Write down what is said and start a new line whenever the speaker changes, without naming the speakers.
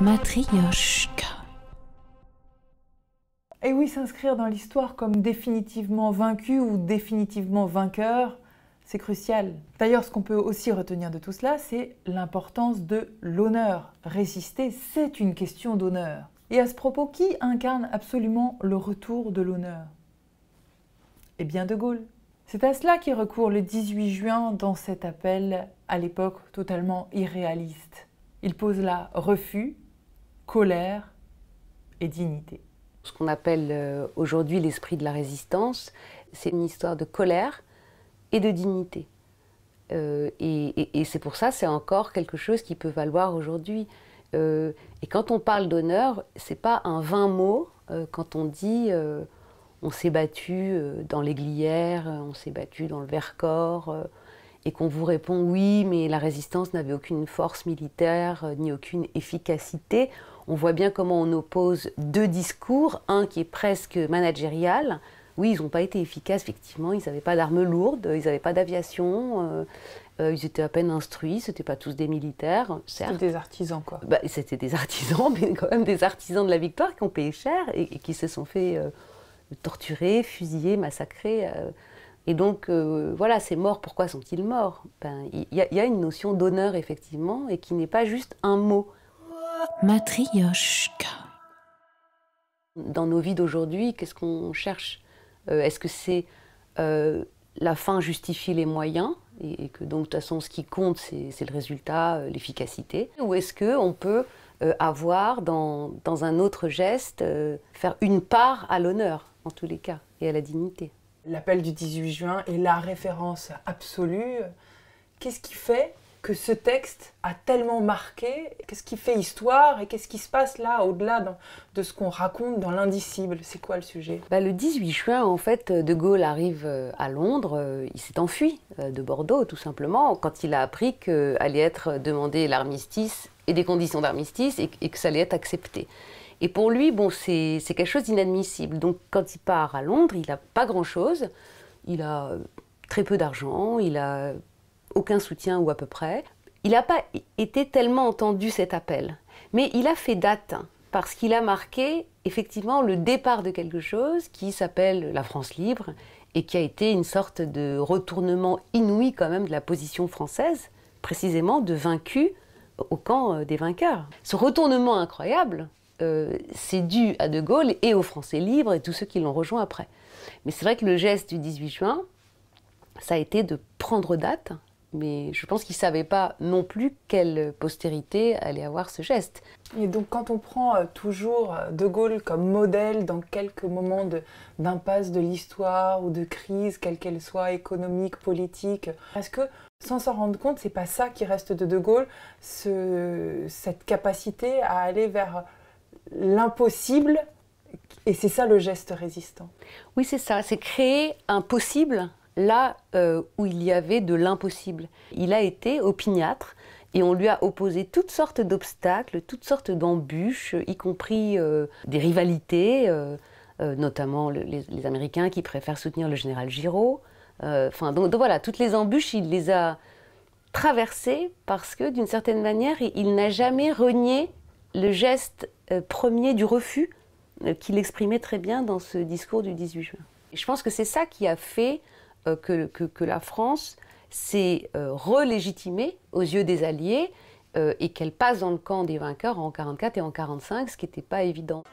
Matrioshka. Et oui, s'inscrire dans l'histoire comme définitivement vaincu ou définitivement vainqueur, c'est crucial. D'ailleurs, ce qu'on peut aussi retenir de tout cela, c'est l'importance de l'honneur. Résister, c'est une question d'honneur. Et à ce propos, qui incarne absolument le retour de l'honneur Eh bien, De Gaulle. C'est à cela qu'il recourt le 18 juin dans cet appel à l'époque totalement irréaliste. Il pose
là refus, colère et dignité. Ce qu'on appelle euh, aujourd'hui l'esprit de la résistance, c'est une histoire de colère et de dignité. Euh, et, c'est pour ça, c'est encore quelque chose qui peut valoir aujourd'hui. Euh, et quand on parle d'honneur, c'est pas un vain mot quand on dit on s'est battu dans les on s'est battu dans le Vercors et qu'on vous répond oui, mais la résistance n'avait aucune force militaire euh, ni aucune efficacité, on voit bien comment on oppose deux discours, un qui est presque managérial. Oui, ils n'ont pas été efficaces, effectivement, ils n'avaient pas d'armes lourdes, ils n'avaient pas d'aviation, euh, euh, ils étaient à peine instruits, ce n'étaient pas tous des militaires, C'était des artisans, quoi. Bah, C'était des artisans, mais quand même des artisans de la victoire qui ont payé cher et, qui se sont fait torturer, fusiller, massacrer. Et donc, euh, voilà, ces morts, pourquoi sont-ils morts ben, Il y, a une notion d'honneur, effectivement, et qui n'est pas juste un mot. Matrioshka. Dans nos vies d'aujourd'hui, qu'est-ce qu'on cherche euh, Est-ce que c'est euh, la fin justifie les moyens et, que donc, de toute façon, ce qui compte, c'est le résultat, l'efficacité Ou est-ce qu'on peut avoir dans, un autre geste, faire une part à l'honneur, en tous les cas, et à la dignité
l'appel du 18 juin est la référence absolue. Qu'est-ce qui fait que ce texte a tellement marqué Qu'est-ce qui fait histoire et qu'est-ce qui se passe là, au-delà de ce qu'on raconte dans l'indicible C'est quoi le sujet
bah, Le 18 juin, en fait, De Gaulle arrive euh, à Londres. Euh, il s'est enfui euh, de Bordeaux, tout simplement, quand il a appris qu'allait être demandé l'armistice et des conditions d'armistice et que ça allait être accepté. Et pour lui, bon, c'est quelque chose d'inadmissible. Donc quand il part à Londres, il n'a pas grand-chose. Il a euh, très peu d'argent, il n'a aucun soutien ou à peu près. Il n'a pas été tellement entendu cet appel. Mais il a fait date parce qu'il a marqué effectivement le départ de quelque chose qui s'appelle la France libre et qui a été une sorte de retournement inouï quand même de la position française, précisément de vaincu au camp euh, des vainqueurs. Ce retournement incroyable, euh, c'est dû à De Gaulle et aux Français libres et tous ceux qui l'ont rejoint après. Mais c'est vrai que le geste du 18 juin, ça a été de prendre date, mais je pense qu'ils ne savaient pas non plus quelle postérité allait avoir ce geste.
Et donc quand on prend euh, toujours euh, De Gaulle comme modèle dans quelques moments d'impasse de, l'histoire ou de crise, quelle qu'elle soit, économique, politique, est-ce que sans s'en rendre compte, c'est pas ça qui reste de De Gaulle, ce, cette capacité à aller vers l'impossible, et c'est ça le
geste résistant. Oui, c'est ça, c'est créer un possible là euh, où il y avait de l'impossible. Il a été opiniâtre et on lui a opposé toutes sortes d'obstacles, toutes sortes d'embûches, y compris euh, des rivalités, euh, notamment les, Américains qui préfèrent soutenir le général Giraud. Enfin, donc, voilà, toutes les embûches, il les a traversées parce que d'une certaine manière, il n'a jamais renié le geste euh, premier du refus euh, qu'il exprimait très bien dans ce discours du 18 juin. je pense que c'est ça qui a fait euh, que, la France s'est relégitimée aux yeux des Alliés et qu'elle passe dans le camp des vainqueurs en 1944 et en 1945, ce qui n'était pas évident.